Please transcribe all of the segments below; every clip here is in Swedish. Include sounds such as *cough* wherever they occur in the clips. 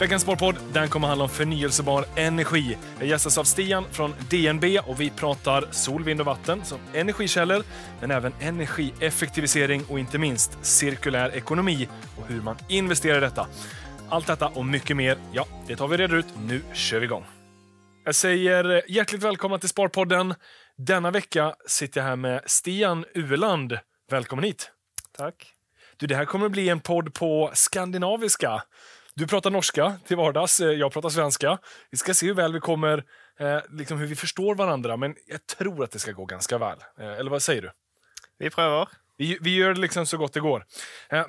Veckans Sparpodd den kommer handla om förnyelsebar energi. Jag gästas av Stian från DNB och vi pratar sol, vind och vatten som energikällor, men även energieffektivisering och inte minst cirkulär ekonomi och hur man investerar i detta. Allt detta och mycket mer, ja, det tar vi redan ut. Nu kör vi igång! Jag säger hjärtligt välkomna till Sparpodden. Denna vecka sitter jag här med Stian Ueland. Välkommen hit! Tack. Du, det här kommer att bli en podd på skandinaviska. Du pratar norska till vardags, eh, jag pratar svenska. Vi ska se hur väl vi kommer, eh, liksom hur vi förstår varandra, men jag tror att det ska gå ganska väl. Eh, eller vad säger du? Vi prövar. Vi, vi gör liksom så gott det går.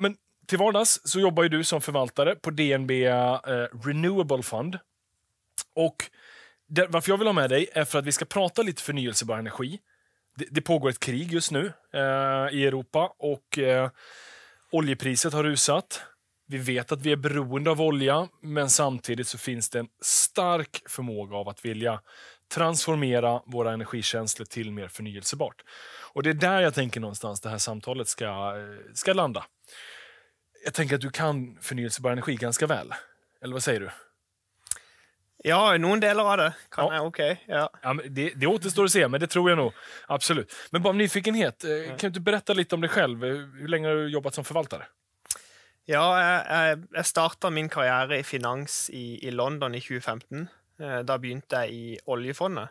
Men till vardags så jobbar du som förvaltare på DNB Renewable Fund. Och där, varför jag vill ha med dig är för att vi ska prata lite förnyelsebar energi. Det, det pågår ett krig just nu eh, i Europa och eh, oljepriset har rusat. Vi vet att vi är beroende av olja, men samtidigt så finns det en stark förmåga av att vilja transformera våra energikänslor till mer förnyelsebart. Och Det är där jag tänker någonstans det här samtalet ska, eh, ska landa. Jag tänker att du kan förnyelsebar energi ganska väl. Eller vad säger du? Ja, nog en del av det. Kan ja. jag, okay. ja. Ja, det, det återstår att se, men det tror jag nog. Absolut. Men bara av nyfikenhet, eh, mm. kan du berätta lite om dig själv? Eh, hur länge har du jobbat som förvaltare? Ja, jeg, jeg, jeg starta min karriere i finans i, i, London i 2015. Eh, da begynte jeg i oljefondet,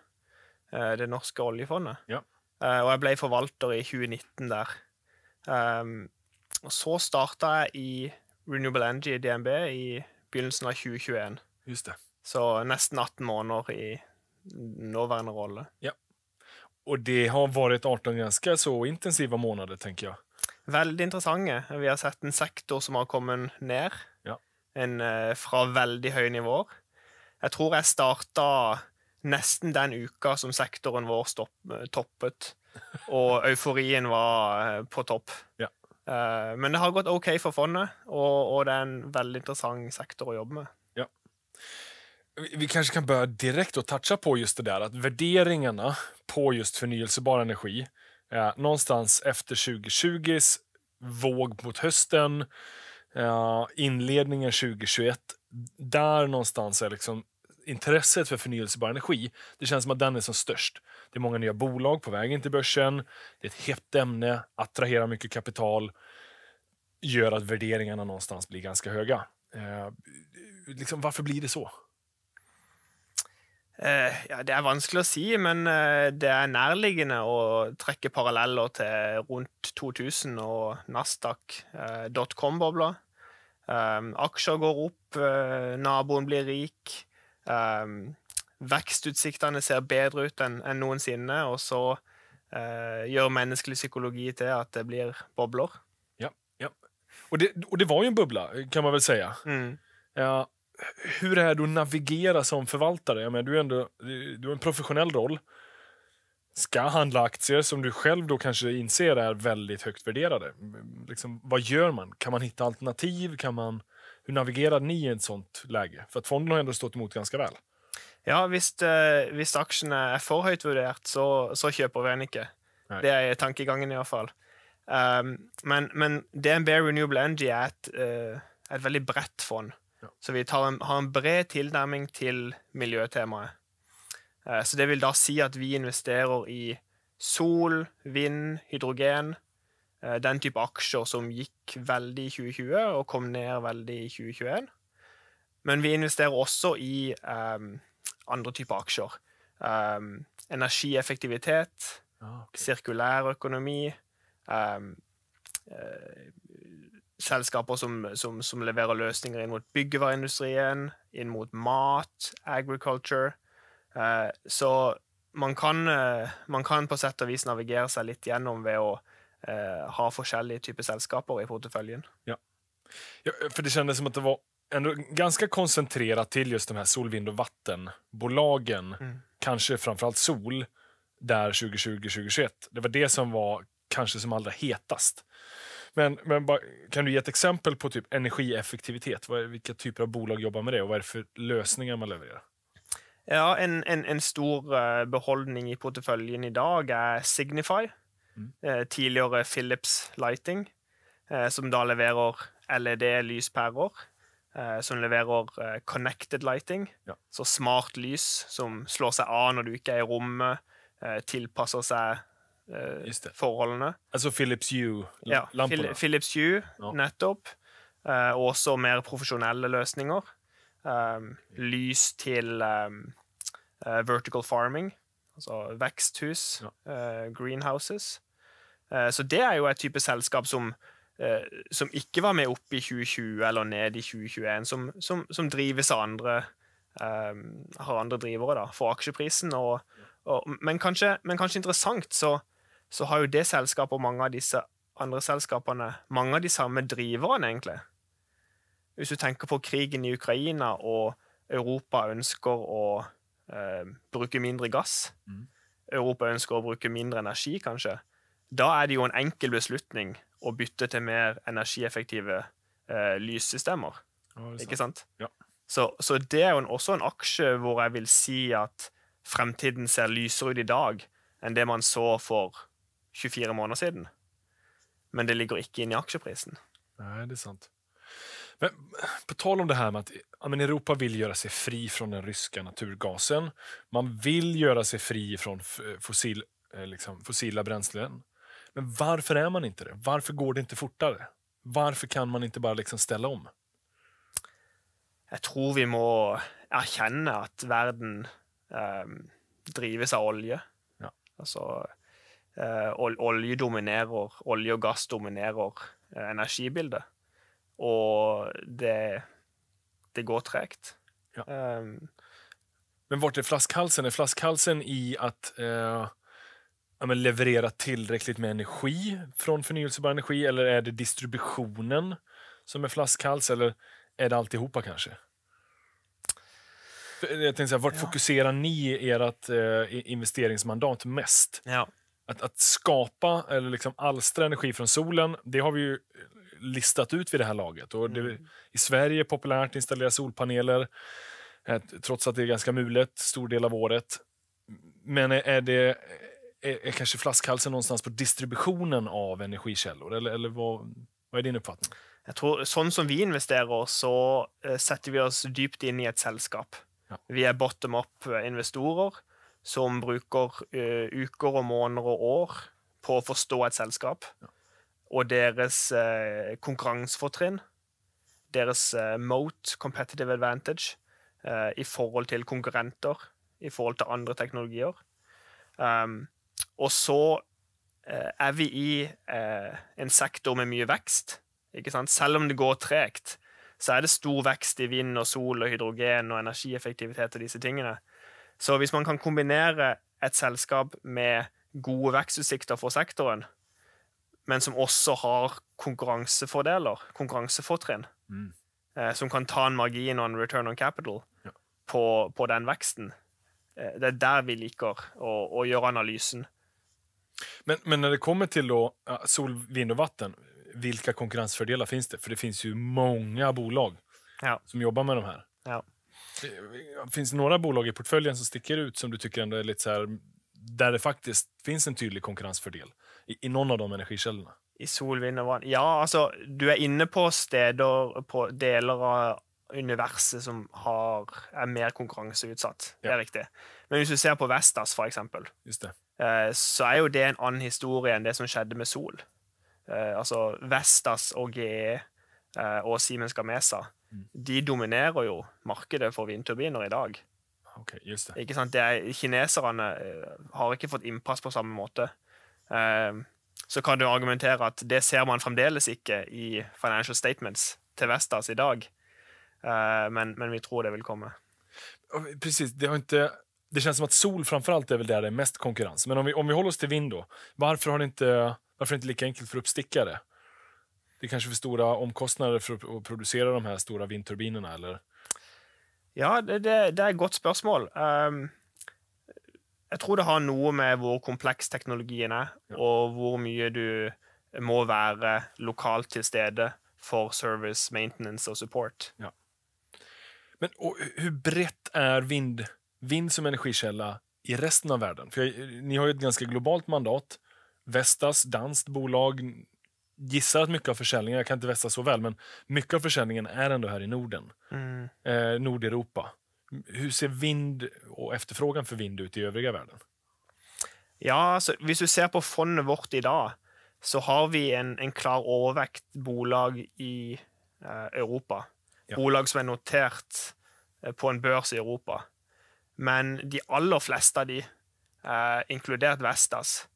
eh, det norske oljefondet. Ja. Eh, og jeg ble forvalter i 2019 der. Ehm, og så starta jeg i Renewable Energy i DNB i begynnelsen av 2021. Just det. Så nesten 18 måneder i nåværende rolle. Ja. Och det har varit 18 ganska så intensiva månader, tänker jag. Veldig interessante. Vi har sett en sektor som har kommet ned. Ja. En, eh, fra veldig høye nivåer. Jeg tror jeg starta nesten den uka som sektoren vår stopp, eh, toppet, og euforien var eh, på topp. Ja. Men det har gått OK for fondet, og, och det är en väldigt intressant sektor att jobba med. Ja. Vi kanske kan börja direkt och toucha på just det där att värderingarna på just förnyelsebar energi eh, någonstans efter 2020s våg mot hösten, eh, inledningen 2021, där någonstans är liksom intresset för förnyelsebar energi, det känns som att den är som störst. Det är många nya bolag på väg in till börsen, det är ett hett ämne, attraherar mycket kapital, gör att värderingarna någonstans blir ganska höga. Eh, liksom, varför blir det så? Eh, ja, det er vanskelig å si, men eh, det er nærliggende å trekke paralleller til rundt 2000 og Nasdaq.com-bobla. Eh, aksjer går opp, naboen blir rik. vekstutsiktene ser bedre ut enn noensinne, og så gjør menneskelig psykologi til at det blir bobler. Ja. ja. Och det, och det, var ju en bubbla, kan man väl säga. Mm. Ja, hur är det att navigera som förvaltare? Jag menar, du, är ändå, du har en professionell roll. Ska handla aktier som du själv då kanske inser är väldigt högt värderade. Liksom, vad gör man? Kan man hitta alternativ? Kan man, hur navigerar ni i ett sånt läge? För att fonden har ändå stått emot ganska väl. Ja, visst, eh, aktierna är för högt värderade, så, så köper vi en inte. Det är tankegången i alla fall. Um, men, men DNB Renewable Energy är ett, uh, ett väldigt brett fond. Så vi en, har en bred tilnærming til miljøtemaet. Eh, så det vil da si at vi investerer i sol, vind, hydrogen. Eh, den type aksjer som gikk veldig i 2020 og kom ned veldig i 2021. Men vi investerer også i um, andre typer aksjer. Um, energieffektivitet, ah, okay. sirkulær økonomi um, ehm, uh, eh, selskaper som, som, som, leverer løsninger inn mot byggevareindustrien, inn mot mat, agriculture. Eh, så man kan, eh, man kan, på sett og vis navigere seg litt gjennom ved å eh, ha forskjellige typer selskaper i porteføljen. Ja. ja. for det kjennes som at det var ändå ganska koncentrerat till just de här sol, vind och vattenbolagen. Mm. Kanske framförallt sol, där 2020-2021. Det var det som var kanske som allra hetast. Men, men bara, kan du ge ett exempel på typ energieffektivitet? Vad är, vilka typer av bolag jobbar med det och vad är det för lösningar man levererar? Ja, en, en, en stor eh, behållning i portföljen idag är Signify. Mm. Eh, tidigare Philips Lighting, eh, som då levererar LED-lyspærer. Som levererar connected lighting, ja. så smart ljus som slår sig av när du inte är i rummet, Tilpasser sig eh, forholdene. Altså Philips hue lamporna Ja, Philips Hue, ja. nettopp. Eh, också mer professionella lösningar. Um, lys til um, ehm, uh, eh, vertical farming, alltså växthus, ja. uh, greenhouses. Uh, så det er jo et type sällskap som, som ikke var med upp i 2020 eller ned i 2021, som, som, som drives av andre um, har andra drivare da, for aksjeprisen. Og, og, men, kanske men, kanskje, interessant, så så har jo det selskapet og mange av disse andre selskapene mange av de samme driverne, egentlig. Hvis du tenker på krigen i Ukraina og Europa ønsker å eh, bruke mindre gass, mm. Europa ønsker å bruke mindre energi, kanskje, da er det jo en enkel beslutning å bytte til mer energieffektive eh, lyssystemer. Oh, ikke sant? Ja. Så, så, det er jo også en aksje hvor jeg vil si at fremtiden ser lysere ut i dag enn det man så for 24 måneder siden. Men det ligger ikke inne i aksjeprisen. Nej, det är sant. Men på tal om det här med att ja, men Europa vill göra sig fri från den ryska naturgasen. Man vill göra sig fri från eh, fossil, eh, liksom, fossila bränslen. Men varför är man inte det? Varför går det inte fortare? Varför kan man inte bara liksom ställa om? Jag tror vi måste erkänna att världen eh, drivs av olja. Ja. Alltså, Eh, olje dominerer, olje og gass dominerer eh, energibildet. Og det, det går tregt. Ja. Um, men vart är flaskhalsen? Är flaskhalsen i att eh, ja, leverera tillräckligt med energi från förnyelsebar energi eller är det distributionen som är flaskhals eller är det alltihopa kanske? Jag tänkte så vart ja. fokuserar ni ert eh, investeringsmandat mest? Ja att, att skapa eller liksom alstra energi från solen, det har vi ju listat ut vid det här laget. Och det, mm. I Sverige populärt att installera solpaneler, trots att det är ganska mulet stor del av året. Men är, det, är, är kanske flaskhalsen någonstans på distributionen av energikällor? Eller, eller vad, vad är din uppfattning? Jag tror, sånn som vi investerar så eh, sätter vi oss djupt in i ett sällskap. Ja. Vi är bottom up-investorer som bruker uh, uker og måneder og år på å forstå et selskap ja. og deres uh, konkurransefortrinn, deres uh, moat, competitive advantage, i forhold til konkurrenter, i forhold til andre teknologier. Um, og så er vi i en sektor med mye vekst. Ikke sant? Selv om det går tregt, så er det stor vekst i vind og sol og hydrogen og energieffektivitet og disse tingene. Så hvis man kan kombinere et selskap med gode vekstutsikter for sektoren, men som også har konkurransefordeler, konkurransefortrinn, mm. Eh, som kan ta en margin og en return on capital ja. på, på, den veksten, eh, det er der vi liker å, å gjøre analysen. Men, men, när det kommer till då, sol, vind och vatten, vilka konkurrensfördelar finns det? För det finns ju många bolag ja. som jobbar med de här. Ja. Eh, finns det några bolag i portföljen som sticker ut som du tycker ändå är lite så här, där det faktiskt finns en tydlig konkurrensfördel i, i någon av de energikällorna? I solvind och vatten? Ja, alltså du är inne på städer, på delar av universum som har, är mer konkurrensutsatt. Ja. Det är riktigt. Men om du ser på Vestas, för exempel, eh, så är ju det en annan historia än det som skjedde med Sol. Eh, alltså Vestas och GE och Siemens Gamesa Mm. de dominerer jo markedet for vindturbiner i dag. Okay, just det. Ikke sant? Det er, kineserne eh, har ikke fått innpass på samme måte. Eh, så kan du argumentere at det ser man fremdeles ikke i financial statements til Vestas i dag. Eh, men, men, vi tror det vil komme. Precis, det har inte... Det känns som att sol framförallt är väl där det är mest konkurrens. Men om vi, om vi håller oss till vind då. Varför, har det inte, varför är det inte lika enkelt för uppstickare? det är kanske för stora omkostnader för att producera de här stora vindturbinerna? Eller? Ja, det, det, det, er et godt spørsmål. Um, ehm, jeg tror det har något med hur komplex teknologin är ja. og hvor mye du må vara lokalt till stede för service, maintenance och support. Ja. Men och, hur brett är vind, vind som energikälla i resten av världen? För jag, ni har ju ett ganska globalt mandat. Vestas, danskt bolag, gissar att mycket av försäljningen, jag kan inte vässa så väl, men mycket av försäljningen är ändå här i Norden. Mm. Eh, Nordeuropa. Hur ser vind och efterfrågan för vind ut i övriga världen? Ja, alltså, om du ser på fonden vårt idag så har vi en, en klar övervägt bolag i eh, Europa. Ja. Bolag som är noterat eh, på en börs i Europa. Men de allra flesta de, eh, inkluderat Vestas,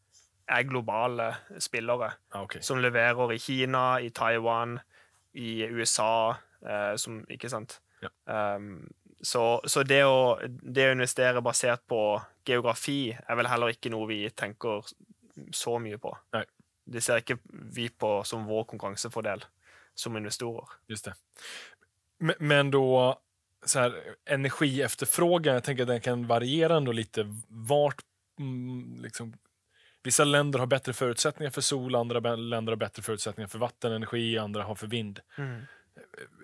er globale spillere. Ah, okay. Som leverer i Kina, i Taiwan, i USA, eh, som Ikke sant? Ja. Um, så, så det, å, det, å, investere basert på geografi er vel heller ikke noe vi tenker så mye på. Nei. Det ser ikke vi på som vår konkurransefordel som investorer. Just det. Men, men då, så här, energiefterfrågan, jag tänker att den kan variera ändå lite vart mm, liksom, Vissa länder har bättre förutsättningar för sol, andra länder har bättre förutsättningar för vattenenergi, andra har för vind. Mm.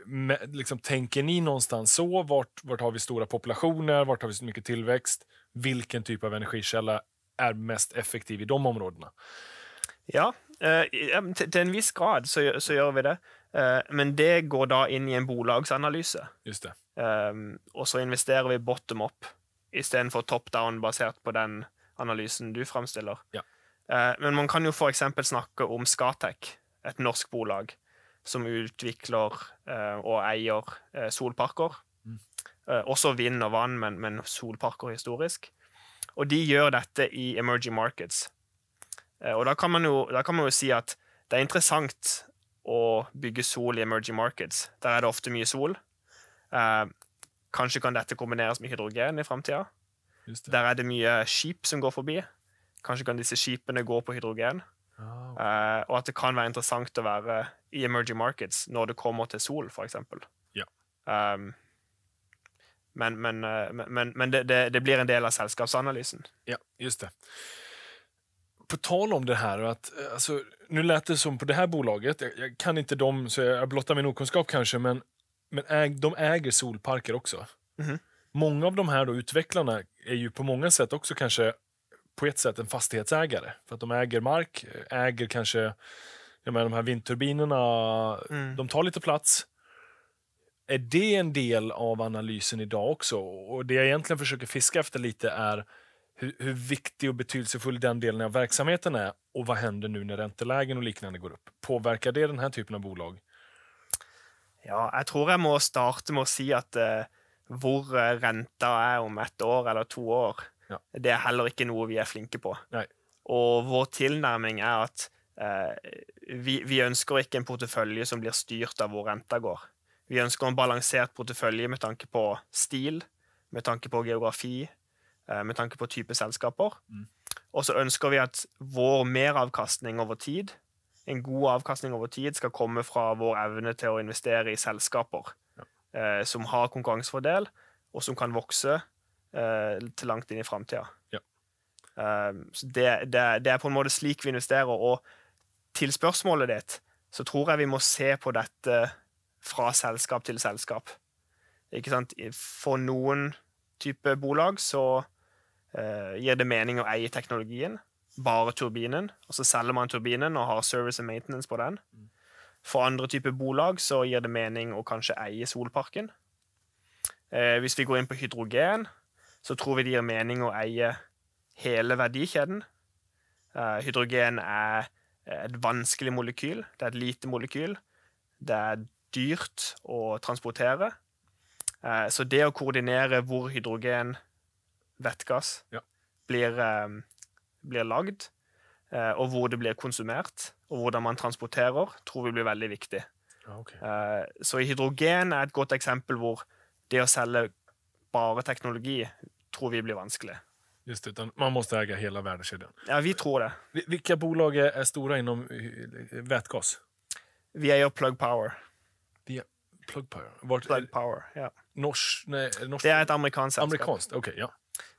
Med, liksom, tänker ni någonstans så? Vart, vart har vi stora populationer? Vart har vi så mycket tillväxt? Vilken typ av energikälla är mest effektiv i de områdena? Ja, eh, till en viss grad så, så gör vi det. Eh, men det går då in i en bolagsanalys. Just det. Eh, och så investerar vi bottom-up istället för top-down baserat på den analysen du framställer. Ja. Eh, men man kan ju jo exempel snakke om Skatec, ett norskt bolag som utvecklar eh, och äger eh, solparker. Mm. Også vind och vatten, men, solparker historiskt. Och de gör detta i emerging markets. Och da kan, man jo, kan man jo si at det är intressant att bygga sol i emerging markets. Där är det ofta mycket sol. Kanske kan detta kombineras med hydrogen i framtiden. Der er det mye skip som går forbi. Kanskje kan disse skipene gå på hydrogen. Oh, ah, okay. uh, eh, og at det kan være interessant å være eh, i emerging markets når det kommer til sol, f.eks. Yeah. Um, men, eh, men, men, men det, det, det, blir en del av selskapsanalysen. Ja, just det. På tal om det här, att, alltså, nu lät det som på det här bolaget, jag, jag kan inte dem, så jag blottar min okunskap kanske, men, men äg, de äger solparker också. Mm -hmm. Många av de här då, utvecklarna är ju på många sätt också kanske på ett sätt en fastighetsägare. För att de äger mark, äger kanske, jag menar de här vindturbinerna, mm. de tar lite plats. Är det en del av analysen idag också? Och det jag egentligen försöker fiska efter lite är hur, hur viktig och betydelsefull den delen av verksamheten är och vad händer nu när räntelägen och liknande går upp? Påverkar det den här typen av bolag? Ja, jag tror jag måste starta med att säga att eh Hvor eh, renta er om ett år eller to år, ja. det er heller ikke noe vi er flinke på. Nei. Og vår tilnærming er at eh, vi, vi, ønsker ikke en portefølje som blir styrt av hvor renta går. Vi ønsker en balansert portefølje med tanke på stil, med tanke på geografi, eh, med tanke på type selskaper. Mm. Og så ønsker vi at vår meravkastning over tid, en god avkastning over tid, skal komme fra vår evne til å investere i selskaper eh, som har konkurransfordel, og som kan vokse eh, til langt inn i framtida. Ja. Um, det, det, det, er på en måte slik vi investerer. Og til spørsmålet ditt, så tror jeg vi må se på dette fra selskap til selskap. Ikke sant? For noen type bolag så uh, gir det mening å eie teknologien, bare turbinen, og så selger man turbinen og har service and maintenance på den. Mm. For andre typer bolag så gir det mening å kanskje eie solparken. Eh, hvis vi går inn på hydrogen, så tror vi det gir mening å eie hele verdikjeden. Eh, hydrogen er et vanskelig molekyl. Det er et lite molekyl. Det er dyrt å transportere. Eh, så det å koordinere hvor hydrogen, vettgass, ja. blir, blir lagd, Eh, og hvor det blir konsumert, og hvordan man transporterer, tror vi blir veldig viktig. Okay. Eh, så hydrogen er et godt eksempel hvor det å selge bare teknologi tror vi blir vanskelig. Just det, man måste äga hela värdekedjan. Ja, vi tror det. Vilka bolag är stora inom eh, vätgas? Vi äger Plug Power. Via Plug Power? Vart, Plug Power, ja. Norsk, nej, norsk? Det är ett amerikanskt selskap. Amerikanskt, okej. ja.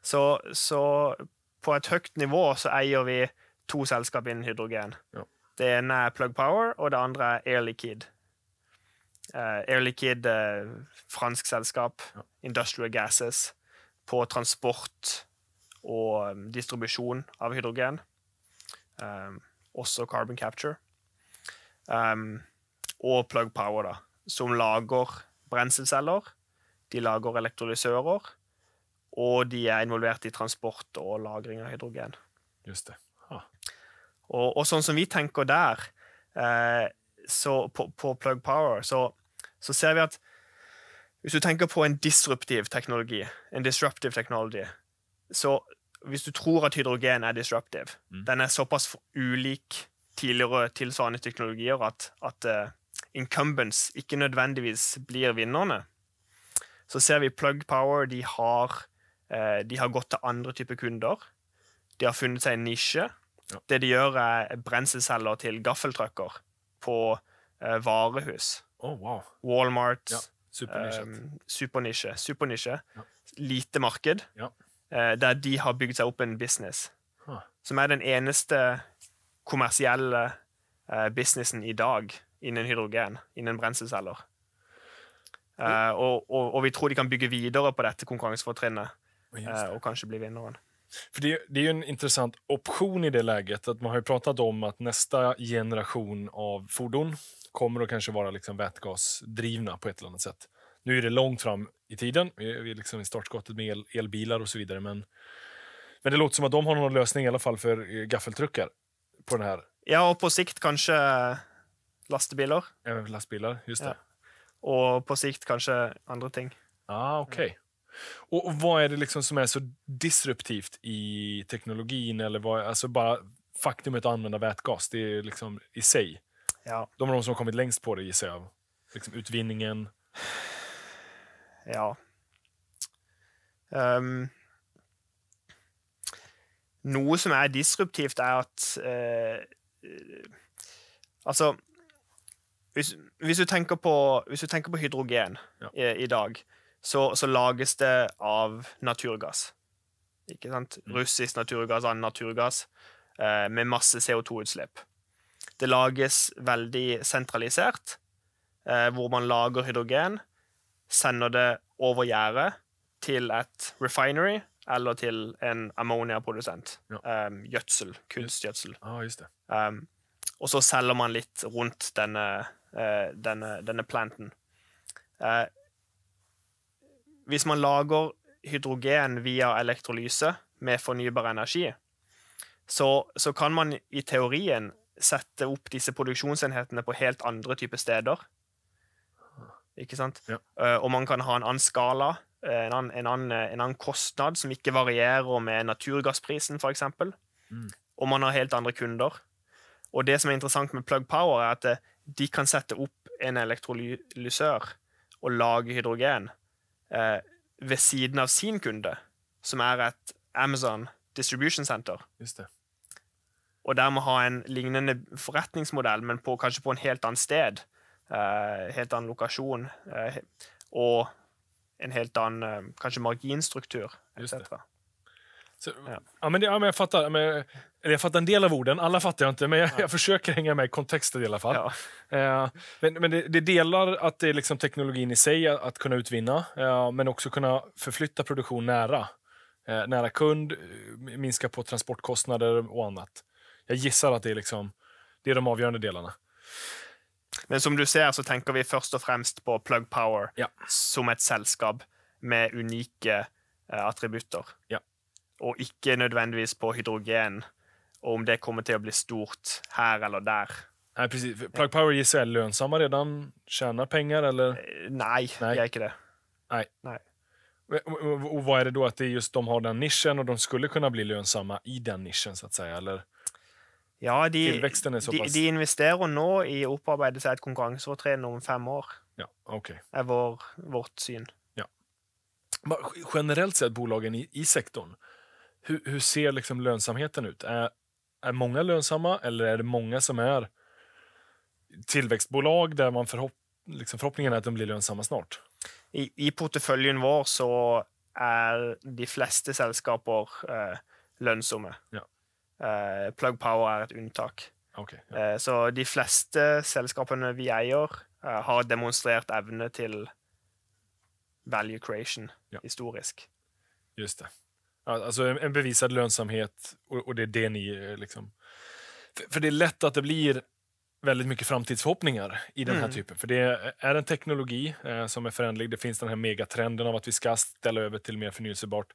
Så, så på ett högt nivå så äger vi to selskap innen hydrogen. Ja. Det ene er Plug Power, og det andre er Air Liquid. Uh, eh, Air Liquid, uh, eh, fransk selskap, ja. Industrial Gases, på transport og um, distribusjon av hydrogen. Um, også Carbon Capture. Um, og Plug Power, da, som lager brenselceller. De lager elektrolysører, og de er involvert i transport og lagring av hydrogen. Just det. Och og sånn som vi tänker där eh, så, på, på, Plug Power, så, så, ser vi att... Om du tänker på en disruptiv teknologi, en disruptive technology, så hvis du tror att hydrogen är disruptiv, mm. den er såpass ulik tidligere tilsvarende teknologier att at uh, eh, incumbents inte nödvändigtvis blir vinnerne, så ser vi Plug Power de har, eh, de har gått till andra typer kunder. De har funnet seg en nisch. Det de gjør, er brenselceller til gaffeltrucker på eh, varehus. Oh, wow. Walmart. Ja. Supernisje. Eh, supernisje. supernisje. Ja. Lite marked. Ja. Eh, der de har bygd seg opp en business. Huh. Som er den eneste kommersielle eh, businessen i dag innen hydrogen, innen brenselceller. Eh, og, og, og, vi tror de kan bygge videre på dette konkurransefortrinnet, eh, og kanskje bli vinneren. För det, det, är ju en intressant option i det läget. att Man har ju pratat om att nästa generation av fordon kommer att kanske vara liksom vätgasdrivna på ett eller annat sätt. Nu är det långt fram i tiden, vi är liksom i startskottet med el, elbilar och så vidare. Men, men det låter som att de har någon lösning i alla fall för eh, gaffeltruckar på den här. Ja, och på sikt kanske lastbilar. Även lastbilar, just det. Ja. Och på sikt kanske andra ting. Ah, okej. Okay. Och vad är det liksom som är så disruptivt i teknologin? Eller vad, alltså bara faktumet att använda vätgas, det är liksom i sig. Ja. De är de som har kommit längst på det gissar jag. Liksom utvinningen. Ja. Um, ehm. noe som är disruptivt, är att eh, Altså Hvis, hvis, du tenker på, hydrogen ja. i, i, dag, så, så lages det av naturgass. Ikke sant? Mm. Russisk naturgass, annen naturgass, eh, med masse CO2-utslipp. Det lages veldig sentralisert, eh, hvor man lager hydrogen, sender det over gjerdet til et refinery eller til en ammoniaprodusent. Ja. Um, gjødsel. Kunstgjødsel. Ah, just det. Um, og så selger man litt rundt denne, uh, denne, denne planten. Uh, Hvis man lager hydrogen via elektrolyse med fornybar energi, så, så kan man i teorien sette opp disse produksjonsenhetene på helt andre typer steder. Ikke sant? Ja. Uh, og man kan ha en annen skala, eh, en annen, en, annen, en annen, kostnad, som ikke varierer med naturgassprisen, f.eks. Mm. Og man har helt andre kunder. Og det som er interessant med Plug Power, er at eh, de kan sette opp en elektrolysør og lage hydrogen eh, ved siden av sin kunde, som er et Amazon Distribution Center. Just det. Og dermed ha en lignende forretningsmodell, men på, kanskje på en helt annet sted. Eh, helt annen lokasjon. Eh, og en helt annen eh, kanskje marginstruktur. Just det. Så, ja. ja. men det, ja, men jag fattar. Men, eller jag fattar en del av orden, alla fattar jag inte, men jag, jag försöker hänga med i kontexten i alla fall. Ja. Eh, men, men det, det, delar att det är liksom teknologin i sig att, att kunna utvinna, eh, men också kunna förflytta produktion nära. Eh, nära kund, eh, minska på transportkostnader och annat. Jag gissar att det är, liksom, det är de avgörande delarna. Men som du ser så tänker vi först och främst på Plug Power ja. som ett sällskap med unika eh, attributer. Ja og ikke nödvändigtvis på hydrogen, och om det kommer till att bli stort här eller där. Nej, Plug Power gissar jag är lönsamma redan, tjänar pengar eller? Eh, nej, Nej. jag är inte det. Nej. Nej. Och vad är det då att det just de har den nischen och de skulle kunna bli lönsamma i den nischen så att säga? Eller? Ja, de, Tillväxten de, de investerar nu i att upparbeta sig ett konkurrensförträd om fem år. Ja, okej. Okay. Är vår, vårt syn. Ja. Generellt sett bolagen i, i sektorn, hur, hur ser liksom lönsamheten ut? Är, är många lönsamma eller är det många som är tillväxtbolag där man förhopp, liksom förhoppningen är att de blir lönsamma snart? I, i portföljen vår så är de flesta selskaper eh, lönsamma. Ja. Eh, Plug Power är ett undantag. Okay, ja. eh, så de flesta selskapene vi äger eh, har demonstrerat evne till value creation ja. historisk. Just det. Alltså en, en bevisad lönsamhet och, och, det är det ni... Eh, liksom. För, för, det är lätt att det blir väldigt mycket framtidsförhoppningar i den här mm. typen. För det är en teknologi eh, som är förändlig. Det finns den här megatrenden av att vi ska ställa över till mer förnyelsebart.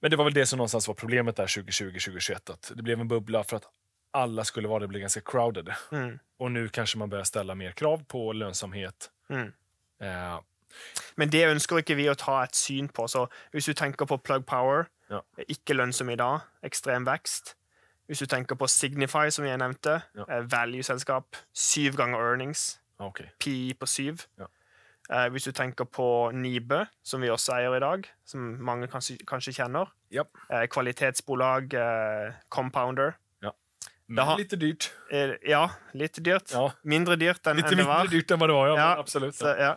Men det var väl det som någonstans var problemet där 2020-2021. Att det blev en bubbla för att alla skulle vara det. blev ganska crowded. Mm. Och nu kanske man börjar ställa mer krav på lönsamhet. Mm. Eh, men det ønsker ikke vi å ta et syn på. Så hvis du tenker på Plug Power, ja. ikke lønnsom i dag, ekstrem vekst. Hvis du tenker på Signify, som jeg nevnte, ja. Eh, value-selskap, syv ganger earnings, ah, okay. PI på syv. Ja. Eh, hvis du tenker på Nibe, som vi også eier i dag, som mange kanskje, kanskje kjenner. Yep. Eh, kvalitetsbolag, eh, Compounder. Men har, lite dyrt. Eh, ja, lite dyrt. Ja. Mindre dyrt än, lite än det var. Lite dyrt än vad det var, ja. ja absolut. Så, ja.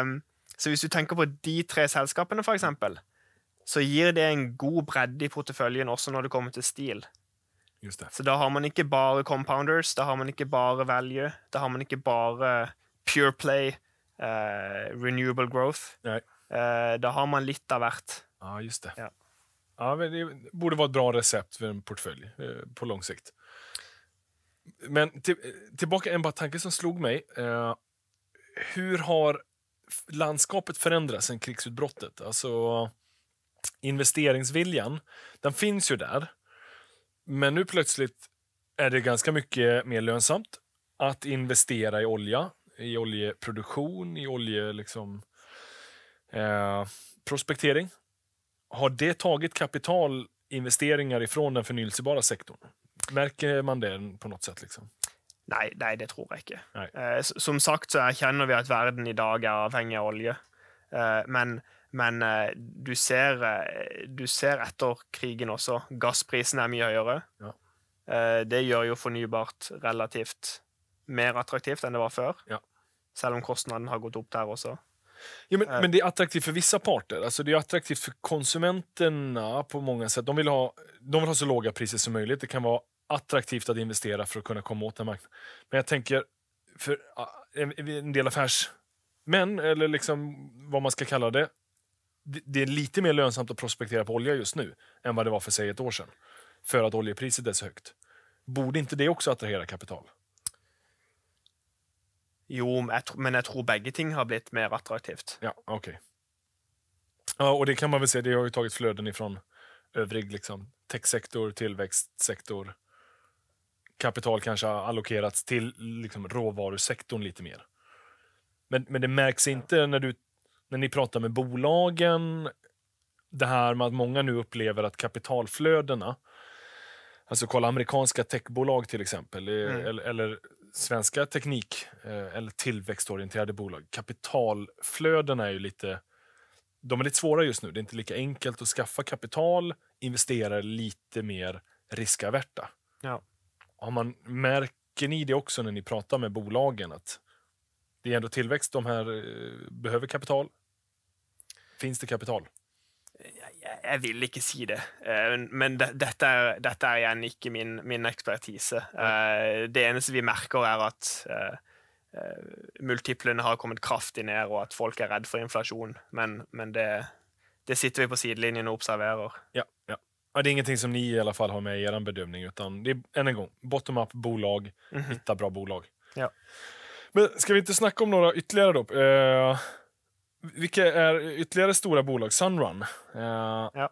um, så hvis du tenker på de tre selskapene, f.eks., så gir det en god bredde i porteføljen også når det kommer til stil. Så da har man ikke bare compounders, da har man ikke bare value, da har man ikke bare pure play, uh, renewable growth. Uh, eh, da har man litt av hvert. Ja, just det. Ja. Ja, det borde vara ett bra recept för en portfölj eh, på lång sikt. Men till, tillbaka en bara tanke som slog mig. Eh, hur har landskapet förändrats sen krigsutbrottet? Alltså investeringsviljan, den finns ju där. Men nu plötsligt är det ganska mycket mer lönsamt att investera i olja, i oljeproduktion, i olje... Liksom, eh, prospektering. Har det tagit kapitalinvesteringar ifrån den förnyelsebara sektorn? Märker man det på något sätt? Liksom? Nei, nei, det tror jag inte. Eh, som sagt så erkjenner vi at verden i dag er avhengig av olja. Eh, men, men eh, du, ser, eh, du, ser, etter krigen også. Gassprisen er mye høyere. Ja. Eh, det gör jo fornybart relativt mer attraktivt än det var förr. Ja. Selv om kostnaden har gått upp. der også. Jo, men, eh. men, det är attraktivt för vissa parter. Alltså, det är attraktivt för konsumenterna på många sätt. De vill, ha, de vill ha så låga priser som möjligt. Det kan vara attraktivt att investera för att kunna komma åt den marknaden. Men jag tänker, för en del affärsmän, eller liksom vad man ska kalla det, det är lite mer lönsamt att prospektera på olja just nu än vad det var för sig ett år sedan. För att oljepriset är så högt. Borde inte det också attrahera kapital? Jo, men jag tror bägge ting har blivit mer attraktivt. Ja, okej. Okay. Ja, och det kan man väl se, det har ju tagit flöden ifrån övrig liksom, techsektor, tillväxtsektor, kapital kanske har allokerats till liksom råvarusektorn lite mer. Men, men det märks inte när, du, när ni pratar med bolagen, det här med att många nu upplever att kapitalflödena, alltså kolla amerikanska techbolag till exempel, mm. eller, eller, svenska teknik eh, eller tillväxtorienterade bolag, kapitalflödena är ju lite de är lite svåra just nu. Det är inte lika enkelt att skaffa kapital. investera lite mer riskaverta. Ja har man, märker ni det också när ni pratar med bolagen? att Det är ändå tillväxt, de här eh, behöver kapital. Finns det kapital? Jeg vil ikke si det, eh, men dette er, dette er igjen ikke min, min ekspertise. Eh, det enda vi märker är att multiplene har kommit kraftigt ner och att folk är rädda för inflation. Men, men det, det, sitter vi på sidlinjen och observerar. Ja. Ja, det är ingenting som ni i alla fall har med i er bedömning, utan det är än en gång bottom-up bolag, mm -hmm. hitta bra bolag. Ja. Men ska vi inte snacka om några ytterligare då? Eh, vilka är ytterligare stora bolag? Sunrun. Eh, ja.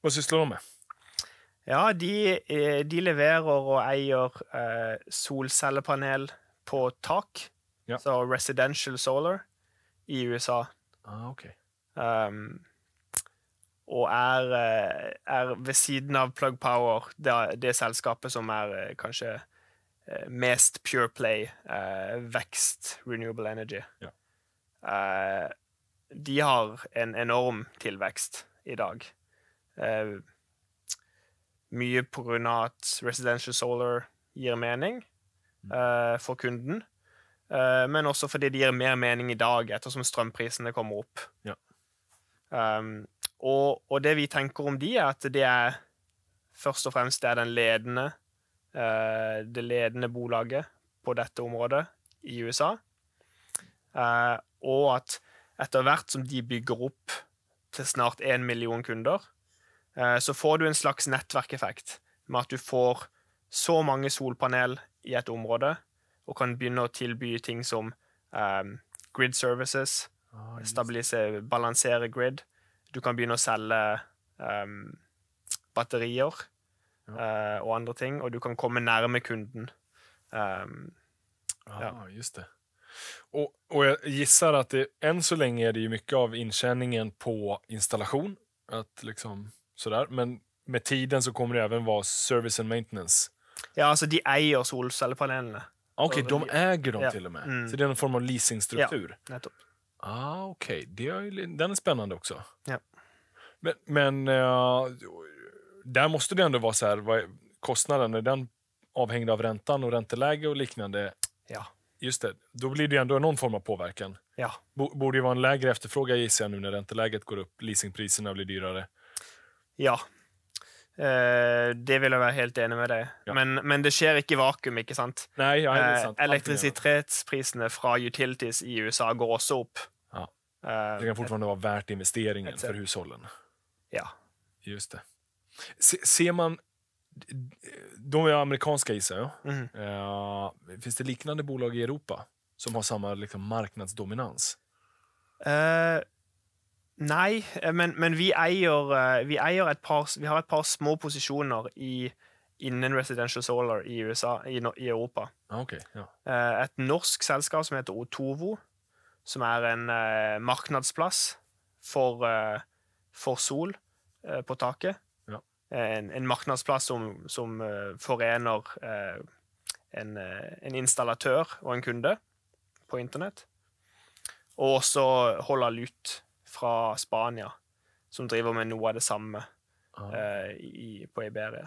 Vad sysslar de med? Ja, de, eh, de leverer och äger eh, solcellepanel på tak. Ja. Så residential solar i USA. Ah, okay. Um, ehm, og er, er, eh, ved siden av Plug Power det, det selskapet som er eh, kanskje eh, mest pure play eh, vekst renewable energy. Ja. Eh, de har en enorm tilvekst i dag. Eh, mye på grunn av at residential solar gir mening mm. for kunden. men også fordi det gir mer mening i dag, ettersom strømprisene kommer opp. Ja. Um, Og, og, det vi tenker om de, er at det er først og fremst det er den ledende, uh, det ledende bolaget på dette området i USA. Uh, eh, og at etter hvert som de bygger opp til snart én million kunder, uh, så får du en slags nettverkeffekt med at du får så mange solpanel i et område og kan begynne å tilby ting som um, grid services, ah, balansere grid du kan begynne å selge um, batterier ja. uh, og andre ting, og du kan komme nærme kunden. Um, ja, ah, just det. Och, och, jag gissar att det, än så länge är det ju mycket av intjäningen på installation. Att liksom, sådär. Men med tiden så kommer det även vara service and maintenance. Ja, alltså de äger solcellspanelerna. Ah, okej, okay, de äger dem ja. till och med. Mm. Så det är en form av leasingstruktur. Ja, nettopp. Ah, okej. Okay. den är spännande också. Ja. Men, men uh, där måste det ändå vara så här, vad är, kostnaden, är den avhängig av räntan och ränteläge och liknande? Ja. Just det, då blir det ändå någon form av påverkan. Ja. Borde ju vara en lägre efterfrågan gissar jag nu när ränteläget går upp, leasingpriserna blir dyrare. Ja, Uh, det vil jag være helt enig med deg ja. men, men, det sker inte i vakuum, ikke sant? Nei, ja, det eh, sant. Uh, elektrisitetsprisene utilities i USA går också upp. Eh, det kan fortfarande vara värt investeringen etc. för hushållen. Ja. Just det. Se, ser man... De är amerikanska gissar jag. Mm. Uh, finns det liknande bolag i Europa som har samma liksom, marknadsdominans? Uh, nej, men, men vi, äger, vi, äger ett par, vi har ett par små positioner i, innen Residential Solar i, USA, i, i Europa. Ah, okay, ja. ett norskt sällskap som heter Otovo som er en eh, markedsplass for, eh, for sol eh, på taket. Ja. En, en markedsplass som, som eh, forener eh, en, eh, en, installatør og en kunde på internett. Og også Holda Lut fra Spania, som driver med noe av det samme i, på Iberia.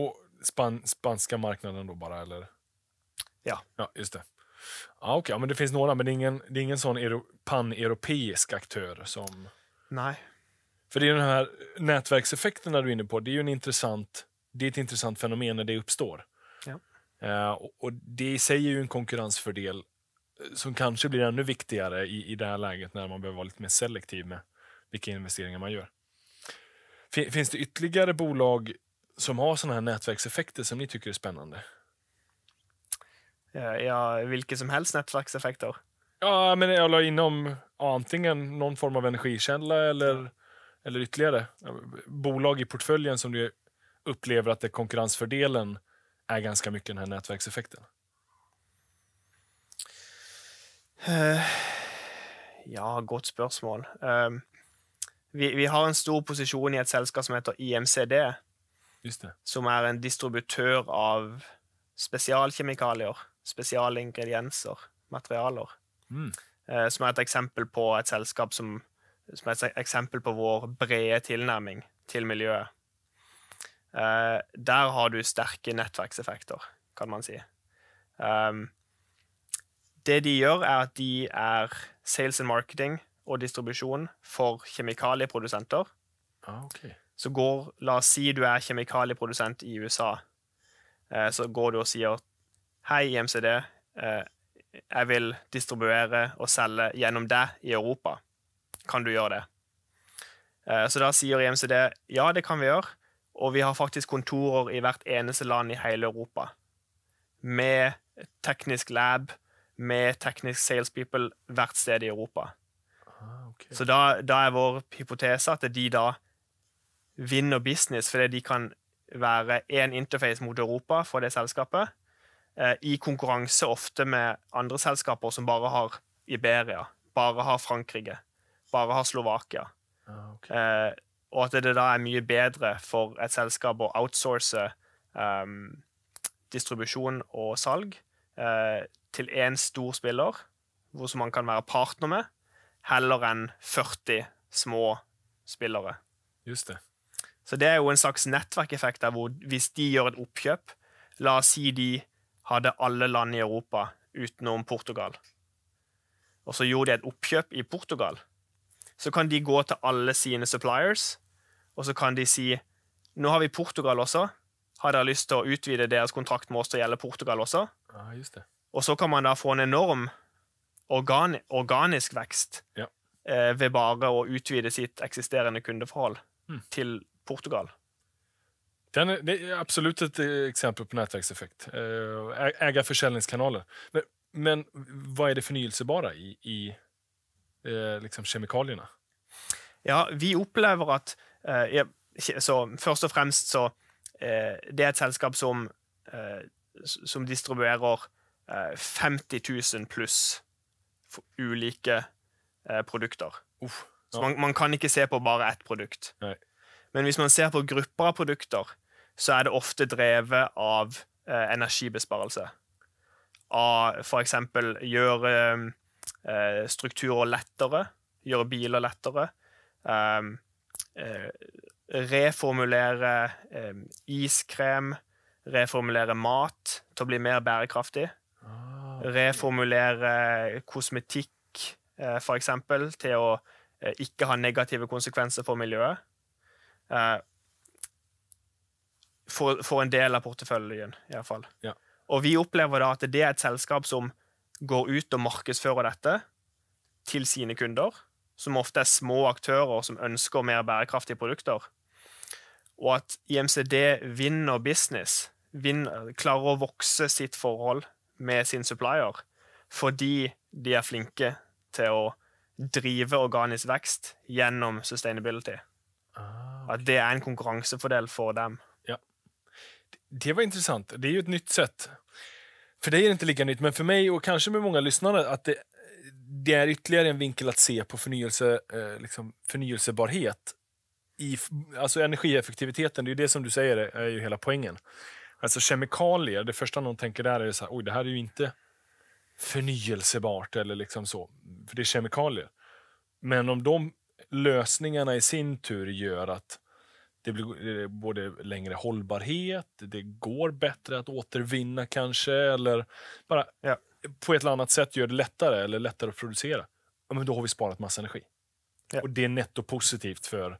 Og span, spanska marknaden da, bare, eller? Ja. ja just det. Ja, Okej, okay. men det finns några, men det är ingen, det är ingen sån euro, pan-europeisk aktör som... Nej. För det är den här nätverkseffekten du är inne på, det är ju en intressant, det är ett intressant fenomen när det uppstår. Ja. Eh, och, och, det i sig är ju en konkurrensfördel eh, som kanske blir ännu viktigare i, i det här läget när man behöver vara lite mer selektiv med vilka investeringar man gör. finns det ytterligare bolag som har såna här nätverkseffekter som ni tycker är spännande? Eh, ja, vilket som helst nätverkseffekter. Ja, men jag la inom antingen någon form av energikälla eller, eller ytterligare bolag i portföljen som du upplever att det konkurrensfördelen är ganska mycket den här nätverkseffekten. Uh, ja, gott spörsmål. Uh, vi, vi, har en stor position i ett sällskap som heter IMCD. Som är en distributör av specialkemikalier spesialingredienser, materialer. Mm. Eh, som er et eksempel på et selskap som, som er et eksempel på vår brede tilnærming til miljøet. Eh, Der har du sterke nettverkseffekter, kan man si. Ehm, det de gjør, er at de er sales and marketing og distribusjon for kjemikalieprodusenter. Ah, okay. Så går, La oss si du er kjemikalieprodusent i USA. Eh, så går du og sier Hei, MCD. Eh, jeg vil distribuere og selge gjennom deg i Europa. Kan du gjøre det? Eh, så da sier IMCD ja, det kan vi gjøre. Og vi har faktisk kontorer i hvert eneste land i hele Europa. Med teknisk lab, med teknisk salespeople hvert sted i Europa. Ah, okay. Så da, da, er vår hypotese at de da vinner business fordi de kan være én interface mot Europa for det selskapet, Eh, i konkurranse ofte med andre selskaper som bare har Iberia, bare har Frankrike, bare har Slovakia. Ah, okay. Eh, og at det da er mye bedre for et selskap å outsource um, ehm, distribusjon og salg uh, eh, til én stor spiller, som man kan være partner med, heller enn 40 små spillere. Just det. Så det er jo en slags nettverkeffekt der hvor hvis de gjør et oppkjøp La oss si de hadde alle land i Europa utenom Portugal. Og så gjorde de et oppkjøp i Portugal. Så kan de gå til alle sine suppliers, og så kan de si nå har vi Portugal også. Har dere lyst til å utvide deres kontrakt med oss til å gjelde Portugal også? Ja, just det. Og så kan man da få en enorm organ, organisk vekst ja. eh, ved bare å utvide sitt eksisterende kundeforhold mm. til Portugal. Den är, det är absolut ett eh, exempel på nätverkseffekt. Eh, äga försäljningskanaler. Men, men vad är det förnyelsebara i, i eh, liksom kemikalierna? Ja, vi upplever att... så först och främst så det är ett sällskap som, som distribuerar 50 000 plus olika produkter. Uh, ja. Så man, man, kan inte se på bara ett produkt. Nej. Men hvis man ser på grupper av produkter, så er det ofte drevet av eh, energibesparelse. Av f.eks. gjøre eh, strukturer lettere, gjøre biler lettere. Ehm, eh, reformulere ehm, iskrem, reformulere mat til å bli mer bærekraftig. Ah, reformulere kosmetikk, eh, f.eks., til å eh, ikke ha negative konsekvenser for miljøet eh, får, får, en del av porteføljen, iallfall. Ja. Og vi opplever da at det er et selskap som går ut og markedsfører dette til sine kunder, som ofte er små aktører som ønsker mer bærekraftige produkter. Og at IMCD vinner business, vinner, klarer å vokse sitt forhold med sin supplier fordi de er flinke til å drive organisk vekst gjennom sustainability. Ah. At det er en konkurransefordel for dem. Ja. Det var intressant. Det är ju ett nytt sätt. För dig är det inte lika nytt, men för mig och kanske med många lyssnare att det, det är ytterligare en vinkel att se på förnyelse, eh, liksom förnyelsebarhet. I, alltså energieffektiviteten, det är det som du säger är ju hela poängen. Alltså kemikalier, det första någon tänker där är så här, det här är ju inte förnyelsebart eller liksom så, för det är kemikalier. Men om de lösningarna i sin tur gör att det blir eh, både längre hållbarhet, det går bättre att återvinna kanske, eller bara ja. på ett eller annat sätt gör det lättare eller lättare att producera. men då har vi sparat massa energi. Ja. Och det är netto positivt för,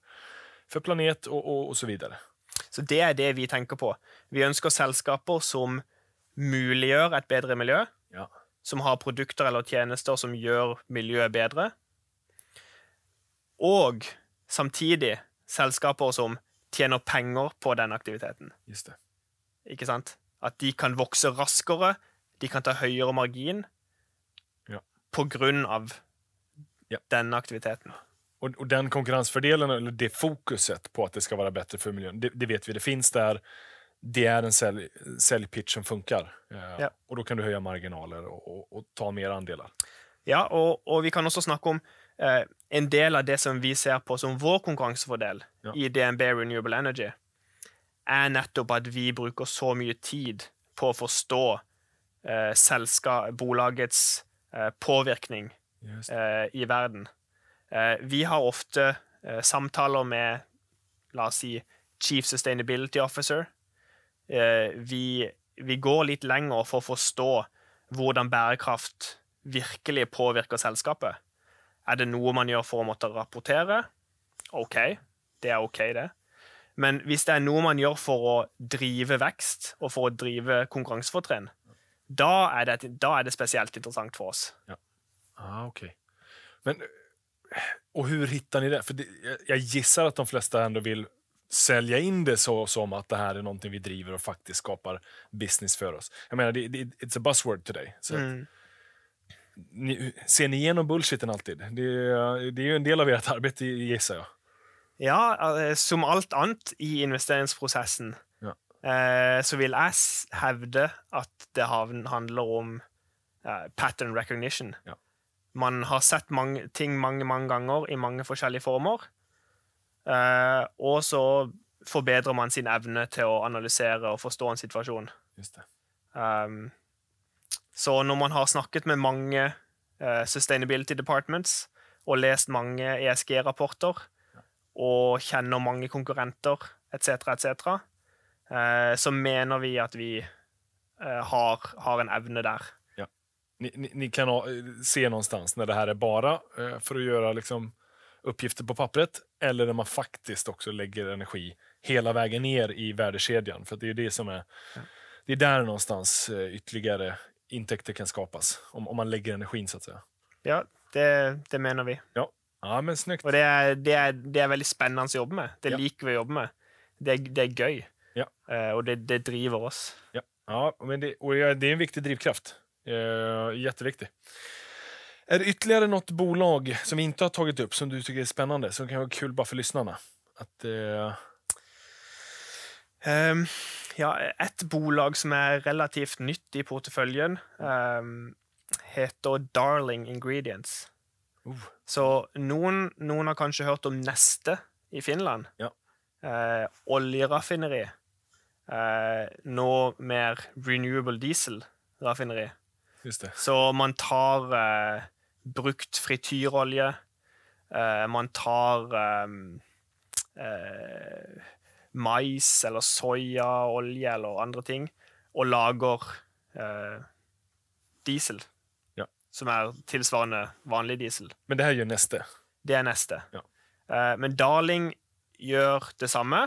för planet och, och, och, så vidare. Så det är det vi tänker på. Vi önskar sällskaper som möjliggör ett bättre miljö, som har produkter eller tjänster som gör miljön bättre, og samtidig selskaper som tjener penger på den aktiviteten. Just det. Ikke sant? At de kan vokse raskere, de kan ta høyere margin ja. på grunn av ja. den aktiviteten. Och, och, den konkurrensfördelen, eller det fokuset på att det ska vara bättre för miljön, det, det vet vi, det finns där. Det är en sälj, säljpitch som funkar. Eh, ja. Och då kan du höja marginaler och, och, och ta mer andelar. Ja, och, och, vi kan också snacka om eh, en del av det som vi ser på som vår konkurransefordel ja. i DNB Renewable Energy, är nettopp att vi bruker så mye tid på å forstå eh, selska, bolagets eh, påvirkning eh, i verden. Eh, vi har ofte eh, samtaler med la oss si Chief Sustainability Officer. Eh, vi, vi, går litt lenger for å forstå hvordan bærekraft virkelig påvirker selskapet. Er det noe man gjør for å måtte rapportere? OK, det er OK, det. Men hvis det er noe man gjør for å drive vekst og for å drive konkurransefortrinn, da, da, er det spesielt interessant for oss. Ja. Ah, okay. Men, och hur hittar ni det? För det, Jag gissar att de flesta ändå vill sälja in det så, som att det här är någonting vi driver och faktiskt skapar business för oss. Jag menar, det, det, it's a buzzword today. Så mm ni, ser ni igenom bullshiten alltid? Det, det är ju en del av ert arbete, gissar jag. Ja, eh, som allt annat i investeringsprocessen ja. Eh, så vill jag hävda att det handlar om eh, pattern recognition. Ja. Man har sett mange, ting mange, mange ganger i många olika former. Och så förbättrar man sin evne til å analysere og forstå en situation. Just det. Ehm, så når man har snakket med mange uh, sustainability departments og lest mange ESG-rapporter og kjenner mange konkurrenter etc., etc., uh, så mener vi at vi uh, har, har, en evne der. Ja. Ni, ni, ni, kan eh, se någonstans när det här är bara för att göra liksom, uppgifter på pappret eller när man faktiskt också lägger energi hela vägen ner i värdekedjan. För det är det som är det är där någonstans ytterligare intäkter kan skapas om, om man lägger energin så att säga. Ja, det, det menar vi. Ja. ja, men snyggt. Och det är, det är, det är väldigt spännande att jobba med. Det ja. liker vi att jobba med. Det, det är göj. Ja. Uh, och det, det driver oss. Ja, ja men det, och det är en viktig drivkraft. Uh, jätteviktig. Är det ytterligare något bolag som vi inte har tagit upp som du tycker är spännande, som kan vara kul bara för lyssnarna? Att, uh... um, ja, ett bolag som är relativt nytt i portföljen um, heter Darling Ingredients. Uh. Så noen, noen, har kanske hört om Neste i Finland. Ja. Eh, oljeraffineri. Eh, nå mer renewable diesel-raffineri. Så man tar eh, brukt frityrolje. Eh, man tar ehm, eh, mais eller soyaolje eller andre ting, og lager eh, diesel. Ja. Som er tilsvarende vanlig diesel. Men det her gjør neste? Det er neste. Ja. Eh, men Darling gjør det samme,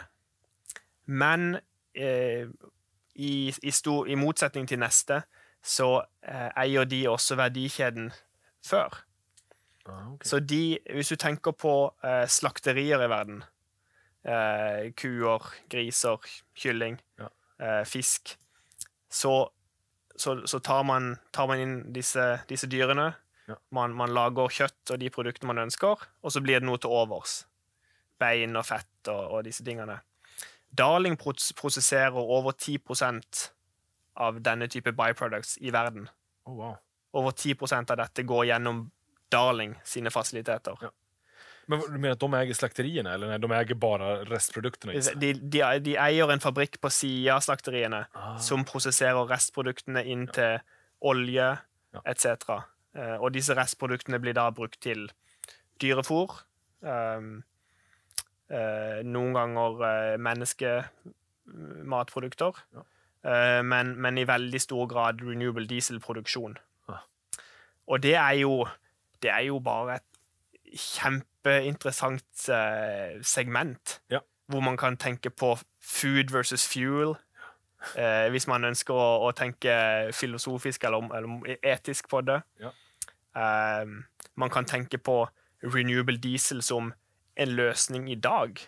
men eh, i, i, stor, i, motsetning til neste så eh, eier de også verdikjeden før. Ah, okay. Så de, hvis du tenker på eh, slakterier i verden eh, kuer, griser, kylling, ja. eh, fisk, så, så, så tar, man, tar, man, inn disse, disse dyrene. Ja. Man, man, lager kjøtt og de produktene man ønsker, og så blir det noe til overs. Bein og fett og, og disse tingene. Darling prosesserer over 10 av denne type byproducts i verden. Oh, wow. Over 10 av dette går gjennom Darling sine fasiliteter. Ja. Men du menar att de äger slakterierna eller nej, de äger bara restprodukterna? De, de, de äger en fabrik på siden av slakteriene ah. som prosesserer restproduktene till ja. til ja. etc. Uh, eh, og disse restprodukterna blir da brukt til dyrefôr. Um, ehm, uh, eh, noen ganger uh, menneskematprodukter. Mm, ja. Uh, men, men, i väldigt stor grad renewable diesel-produksjon. Ah. Og det är ju det er jo bare et kjempeinteressant eh, segment. Ja. Hvor man kan tenke på food versus fuel. Eh, hvis man ønsker å, å tenke filosofisk eller, eller, e-, etisk på det. Ja. Eh, man kan tenke på renewable diesel som en løsning i dag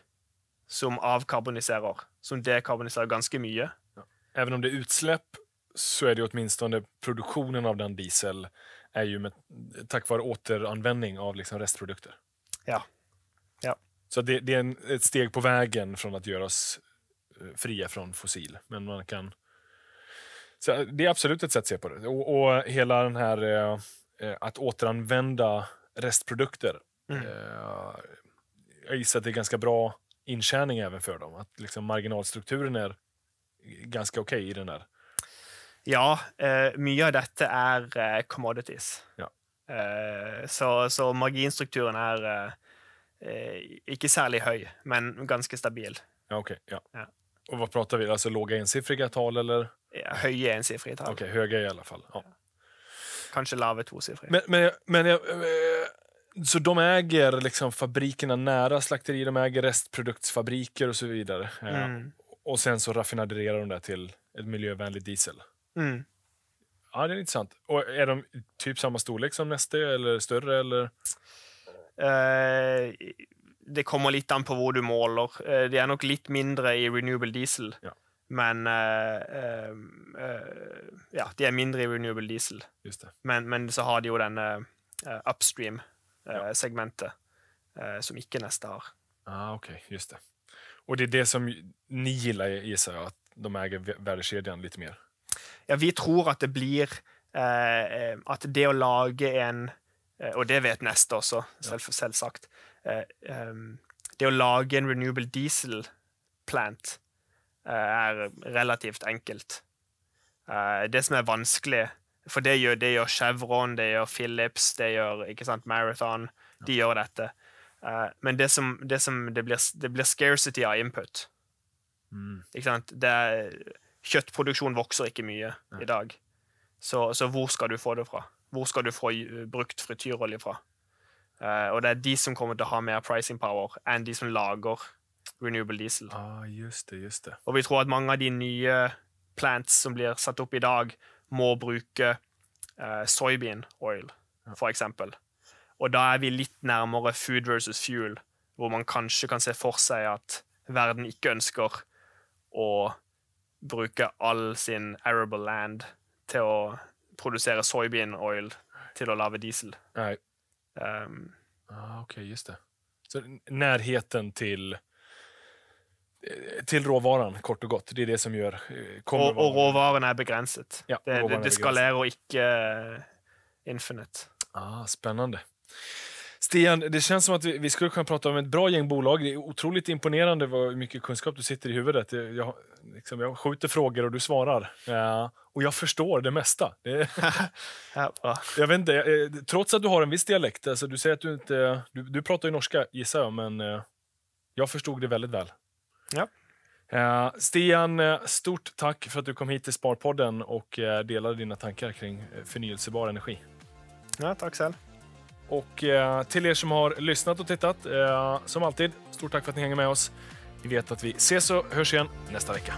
som avkarboniserer. Som dekarboniserer ganske mye. Ja. Även om det är utsläpp så är det åtminstone produktionen av den diesel är ju med, tack vare återanvändning av liksom restprodukter. Ja. ja. Så det, det är en, ett steg på vägen från att göra oss eh, fria från fossil. Men man kan... Så eh, det är absolut ett sätt att se på det. Och, och hela den här eh, eh, att återanvända restprodukter. Mm. Eh, jag gissar att det är ganska bra intjäning även för dem. Att liksom marginalstrukturen är ganska okej okay i den där. Ja, eh, mye av dette är eh, commodities. Ja. Eh, så, så marginstrukturen er eh, ikke særlig høy, men ganske stabil. Ja, ok. Ja. Ja. Og hva prater vi? Altså lave ensifrige tall, eller? Ja, høye ensifrige tall. Ok, høye i alle fall. Ja. Kanskje lave tosifrige. Men, men, men jeg, eh, så de äger liksom fabrikerna nära slakteriet, de äger restproduktsfabriker och så vidare. Mm. Och sen så raffinaderar de det till ett miljövänlig diesel. Mm. Ja, det är intressant. Och är de typ samma storlek som Neste eller större? Eller? Eh, det kommer lite an på vad du måler. Eh, det är nog lite mindre i renewable diesel. Ja. Men eh, eh, eh Ja, de är mindre i renewable diesel. Men, men, så har de jo denne eh, upstream-segmentet, ja. som inte Neste har. Ah, ok, just det. Och det är det som ni gillar, gissar jag, att de äger värdekedjan lite mer? Ja, vi tror at det blir eh, At det å lage en eh, Og det vet Neste også, selv, selvsagt. Eh, ehm, det å lage en renewable diesel plant er eh, relativt enkelt. Eh, det som er vanskelig For det gjør, det gjør Chevron, det gjør Philips, det gjør ikke sant, Marathon. De gjør dette. men det som, det, som det, blir, det blir scarcity av input. Mm. Ikke sant? Det er kjøttproduksjon vokser ikke mye i dag. Så, så, hvor skal du få det fra? Hvor skal du få eh, brukt frityrolje fra? Uh, og det er de som kommer til å ha mer pricing power enn de som lager renewable diesel. Ah, just det, just det. Og vi tror at mange av de nye plants som blir satt opp i dag, må bruke uh, soybean oil, ja. for Og da er vi litt nærmere food versus fuel, hvor man kanskje kan se for seg at verden ikke ønsker å bruke all sin arable land til å produsere soybean oil til å lage diesel. Right. Um, ah, ok, just det. Så närheten till eh, till råvaran, kort och gott. Det är det som gör... Eh, kommer och, och råvaran är begränsat. Ja, det, det, det skalerar och inte uh, eh, infinite. Ah, spännande. Stian, det känns som att vi, vi, skulle kunna prata om ett bra gäng bolag. Det är otroligt imponerande hur mycket kunskap du sitter i huvudet. Jag, liksom, jag skjuter frågor och du svarar. Ja. Och jag förstår det mesta. Det, *laughs* jag vet inte, eh, trots att du har en viss dialekt, alltså du säger att du inte... Du, du pratar ju norska, gissar jag, men eh, jag förstod det väldigt väl. Ja. Uh, Stian, stort tack för att du kom hit till Sparpodden och delade dina tankar kring förnyelsebar energi. Ja, tack själv. Och eh, till er som har lyssnat och tittat, eh, som alltid, stort tack för att ni hänger med oss. Vi vet att vi ses och hörs igen nästa vecka.